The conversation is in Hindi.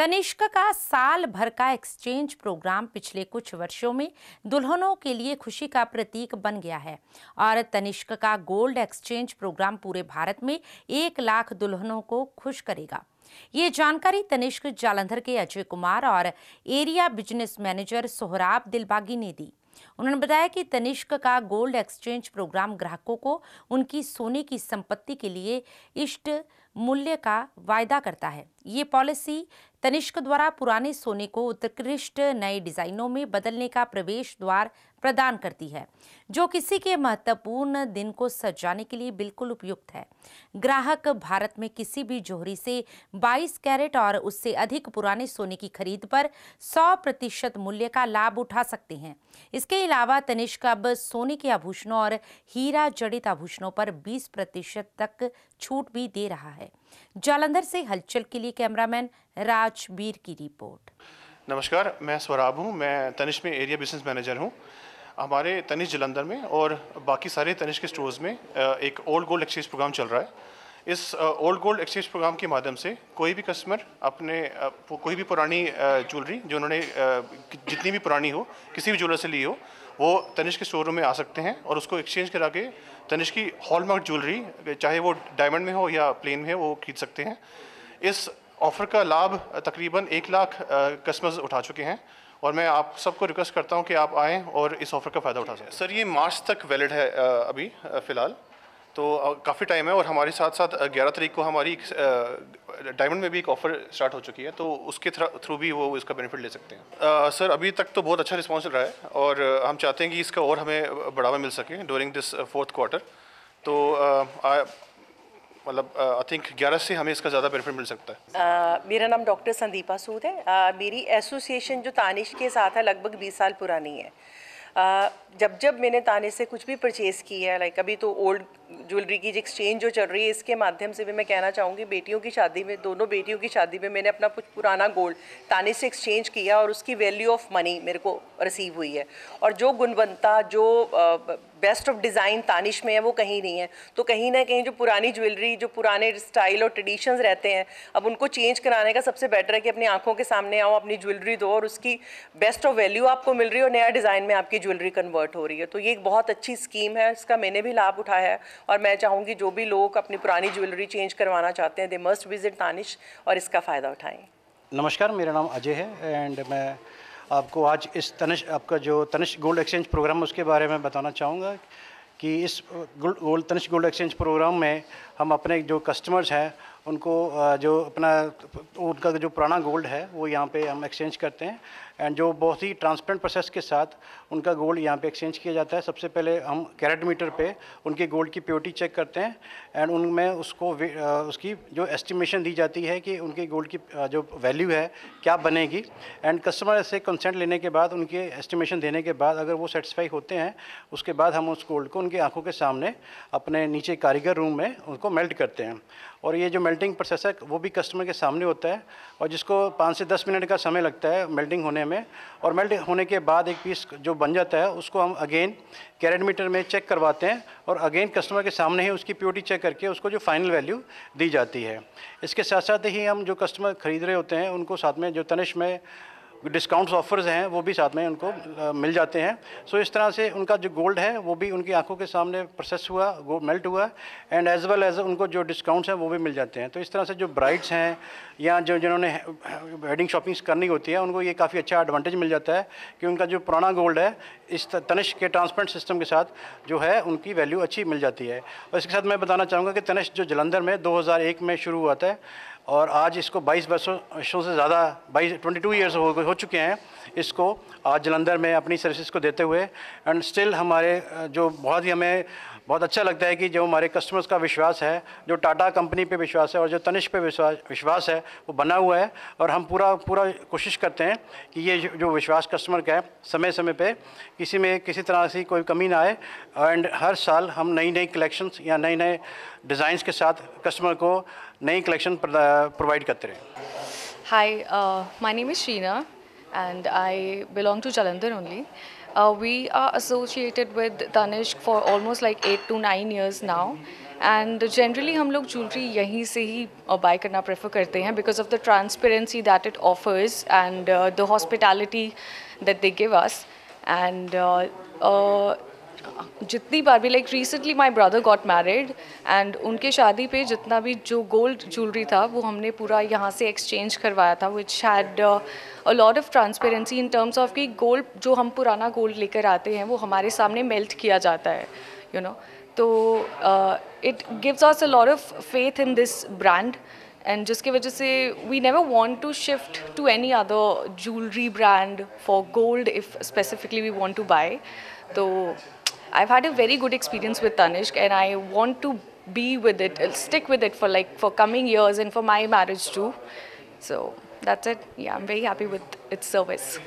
तनिष्क का साल भर का एक्सचेंज प्रोग्राम पिछले कुछ वर्षों में दुल्हनों के लिए खुशी का प्रतीक बन गया है और तनिष्क का गोल्ड एक्सचेंज प्रोग्राम पूरे भारत में एक लाख दुल्हनों को खुश करेगा ये जानकारी तनिष्क जालंधर के अजय कुमार और area business manager Sohrab Dilbagi ने दी उन्होंने बताया कि तनिष्क का गोल्ड एक्सचेंज प्रोग्राम ग्राहकों को उनकी सोने की संपत्ति के लिए इष्ट मूल्य का वायदा करता है ये पॉलिसी तनिष्क द्वारा पुराने सोने को उत्कृष्ट नए डिजाइनों में बदलने का प्रवेश द्वार प्रदान करती है जो किसी के महत्वपूर्ण दिन को सजाने के लिए बिल्कुल उपयुक्त है ग्राहक भारत में किसी भी जोहरी से 22 कैरेट और उससे अधिक पुराने सोने की खरीद पर 100 प्रतिशत मूल्य का लाभ उठा सकते हैं इसके अलावा तनिष्क अब सोने के आभूषणों और हीरा जड़ित आभूषणों पर 20 प्रतिशत तक छूट भी दे रहा है जालंधर से हलचल के लिए कैमरामैन राजबीर की रिपोर्ट नमस्कार मैं स्वराब हूँ मैं तनिष्क में एरिया बिजनेस मैनेजर हूँ हमारे तनिष जलंधर में और बाकी सारे तनिष के स्टोर्स में एक ओल्ड गोल्ड एक्सचेंज प्रोग्राम चल रहा है इस ओल्ड गोल्ड एक्सचेंज प्रोग्राम के माध्यम से कोई भी कस्टमर अपने कोई भी पुरानी ज्वेलरी जो उन्होंने जितनी भी पुरानी हो किसी भी ज्वेलर से ली हो वो तनिष के शोरूम में आ सकते हैं और उसको एक्सचेंज करा के तनिष की हॉलमार्क ज्वेलरी चाहे वो डायमंड में हो या प्लेन में हो वो खरीद सकते हैं इस ऑफ़र का लाभ तकरीबन एक लाख कस्टमर्स उठा चुके हैं और मैं आप सबको रिक्वेस्ट करता हूँ कि आप आएँ और इस ऑफ़र का फ़ायदा उठा सकें सर ये मार्च तक वैलिड है अभी फ़िलहाल तो काफ़ी टाइम है और हमारे साथ साथ 11 तारीख को हमारी डायमंड में भी एक ऑफ़र स्टार्ट हो चुकी है तो उसके थ्रू भी वो इसका बेनिफिट ले सकते हैं आ, सर अभी तक तो बहुत अच्छा रिस्पांस रहा है और हम चाहते हैं कि इसका और हमें बढ़ावा मिल सके ड्यूरिंग दिस फोर्थ क्वार्टर तो आ, आ, मतलब आई थिंक ग्यारह से हमें इसका ज़्यादा बेनिफिट मिल सकता है आ, मेरा नाम डॉक्टर संदीपा सूद है आ, मेरी एसोसिएशन जो तानिश के साथ है लगभग बीस साल पुरानी है आ, जब जब मैंने तानिश से कुछ भी परचेज़ की है लाइक अभी तो ओल्ड ज्वेलरी की एक्सचेंज जो चल रही है इसके माध्यम से भी मैं कहना चाहूँगी बेटियों की शादी में दोनों बेटियों की शादी में मैंने अपना कुछ पुराना गोल्ड ताने से एक्सचेंज किया और उसकी वैल्यू ऑफ मनी मेरे को रिसीव हुई है और जो गुणवत्ता जो बेस्ट ऑफ डिज़ाइन तानिश में है वो कहीं नहीं है तो कहीं ना कहीं जो पुरानी ज्वेलरी जो पुराने स्टाइल और ट्रेडिशन रहते हैं अब उनको चेंज कराने का सबसे बेटर है कि अपनी आंखों के सामने आओ अपनी ज्वेलरी दो और उसकी बेस्ट ऑफ वैल्यू आपको मिल रही है और नया डिज़ाइन में आपकी ज्वेलरी कन्वर्ट हो रही है तो ये एक बहुत अच्छी स्कीम है इसका मैंने भी लाभ उठाया है और मैं चाहूँगी जो भी लोग अपनी पुरानी ज्वेलरी चेंज करवाना चाहते हैं दे मस्ट विजिट तानिश और इसका फ़ायदा उठाएँ नमस्कार मेरा नाम अजय है एंड मैं आपको आज इस तनिश आपका जो तनिश गोल्ड एक्सचेंज प्रोग्राम उसके बारे में बताना चाहूँगा कि इस gold Tanishq gold exchange programme में हम अपने जो कस्टमर्स हैं उनको जो अपना उनका जो पुराना गोल्ड है वो यहाँ पे हम एक्सचेंज करते हैं एंड जो बहुत ही ट्रांसपेरेंट प्रोसेस के साथ उनका गोल्ड यहाँ पे एक्सचेंज किया जाता है सबसे पहले हम कैरेट मीटर पे उनके गोल्ड की प्योरिटी चेक करते हैं एंड उनमें उसको उसकी जो एस्टिमेशन दी जाती है कि उनके गोल्ड की जो वैल्यू है क्या बनेगी एंड कस्टमर से कंसेंट लेने के बाद उनके एस्टिमेशन देने के बाद अगर वो सेटिस्फाई होते हैं उसके बाद हम उस गोल्ड को उनकी आंखों के सामने अपने नीचे कारीगर रूम में उनको मेल्ट करते हैं और ये जो मेल्टिंग प्रोसेस है वो भी कस्टमर के सामने होता है और जिसको पाँच से दस मिनट का समय लगता है मेल्टिंग होने में और मेल्ट होने के बाद एक पीस जो बन जाता है उसको हम अगेन कैरेट मीटर में चेक करवाते हैं और अगेन कस्टमर के सामने ही उसकी प्योरिटी चेक करके उसको जो फाइनल वैल्यू दी जाती है इसके साथ साथ ही हम जो कस्टमर खरीद रहे होते हैं उनको साथ में जो तनिश में डिस्काउंट्स ऑफर्स हैं वो भी साथ में उनको मिल जाते हैं सो so, इस तरह से उनका जो गोल्ड है वो भी उनकी आंखों के सामने प्रोसेस हुआ वो मेल्ट हुआ एंड एज वेल एज उनको जो डिस्काउंट्स हैं वो भी मिल जाते हैं तो इस तरह से जो ब्राइड्स हैं या जो जिन्होंने वेडिंग शॉपिंग्स करनी होती है उनको ये काफ़ी अच्छा एडवांटेज मिल जाता है कि उनका जो पुराना गोल्ड है इस तनिश के ट्रांसपेरेंट सिस्टम के साथ जो है उनकी वैल्यू अच्छी मिल जाती है और इसके साथ मैं बताना चाहूँगा कि तनिश जो जलंधर में दो में शुरू हुआ था और आज इसको 22 वर्षों से ज़्यादा 22 22 इयर्स हो हो चुके हैं इसको आज जलंधर में अपनी सर्विसेज को देते हुए एंड स्टिल हमारे जो बहुत ही हमें बहुत अच्छा लगता है कि जो हमारे कस्टमर्स का विश्वास है जो टाटा कंपनी पे विश्वास है और जो तनिष पे विश्वास विश्वास है वो बना हुआ है और हम पूरा पूरा कोशिश करते हैं कि ये जो विश्वास कस्टमर का है समय समय पे किसी में किसी तरह से कोई कमी ना आए एंड हर साल हम नई नई कलेक्शंस या नए नए डिज़ाइंस के साथ कस्टमर को नई कलेक्शन प्रोवाइड करते रहे hi my name is Shrina and I belong to Jalandhar only we are associated with Tanishq for almost like eight two nine years now and generally हम लोग ज्वेलरी यहीं से ही बाय uh, करना प्रेफर करते हैं because of the transparency that it offers and the hospitality that they give us and जितनी बार भी like recently my brother got married and उनके शादी पे जितना भी जो गोल्ड ज्वेलरी था वो हमने पूरा यहाँ से एक्सचेंज करवाया था which had a lot of transparency in terms of कि गोल्ड जो हम पुराना गोल्ड लेकर आते हैं वो हमारे सामने मेल्ट किया जाता है यू you नो know? तो it gives us a lot of faith in this brand and जिसकी वजह से we never want to shift to any other jewellery brand for gold if specifically we want to buy तो I've had a very good experience with Tanishq and I want to be with it, I'll uh, stick with it for like for coming years and for my marriage too. So that's it. Yeah, I'm very happy with its service.